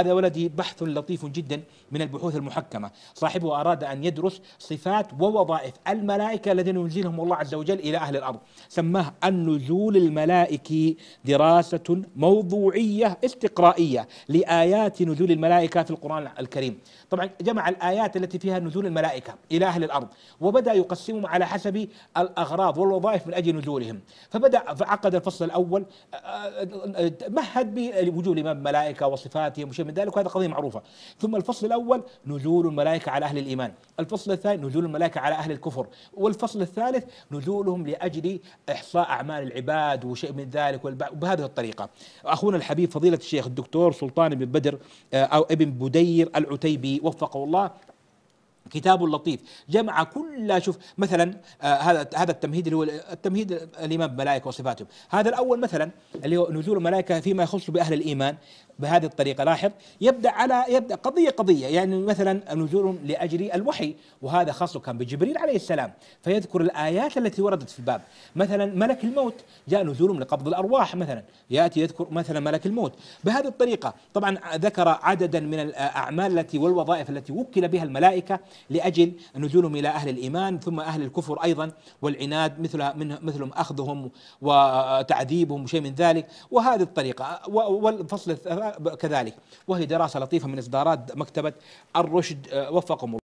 هذا ولدي بحث لطيف جدا من البحوث المحكمة صاحبه أراد أن يدرس صفات ووظائف الملائكة الذين ينزلهم الله عز وجل إلى أهل الأرض سماه النزول الملائكي دراسة موضوعية استقرائية لآيات نزول الملائكة في القرآن الكريم طبعا جمع الآيات التي فيها نزول الملائكة إلى أهل الأرض وبدأ يقسمهم على حسب الأغراض والوظائف من أجل نزولهم فبدأ فعقد الفصل الأول آه، آه، آه، مهد بوجود الإمام الملائكة وصفاتهم من ذلك وهذه قضية معروفة ثم الفصل الأول نزول الملائكة على أهل الإيمان الفصل الثاني نزول الملائكة على أهل الكفر والفصل الثالث نزولهم لأجل إحصاء أعمال العباد وشيء من ذلك بهذه الطريقة أخونا الحبيب فضيلة الشيخ الدكتور سلطان بن بدر آه، أو ابن بدير العتيبي وفقه الله كتاب لطيف جمع كل شوف مثلا آه هذا هذا التمهيد اللي هو التمهيد الايمان بالملائكه وصفاتهم هذا الاول مثلا اللي هو نزول الملائكه فيما يخص باهل الايمان بهذه الطريقه لاحظ يبدا على يبدا قضيه قضيه يعني مثلا نزول لاجل الوحي وهذا خاصه كان بجبريل عليه السلام فيذكر الايات التي وردت في الباب مثلا ملك الموت جاء نزول لقبض الارواح مثلا ياتي يذكر مثلا ملك الموت بهذه الطريقه طبعا ذكر عددا من الاعمال التي والوظائف التي وكل بها الملائكه لأجل نزولهم إلى أهل الإيمان ثم أهل الكفر أيضا والعناد مثل مثلهم أخذهم وتعذيبهم وشيء من ذلك وهذه الطريقة والفصل كذلك وهي دراسة لطيفة من إصدارات مكتبة الرشد آه، وفقهم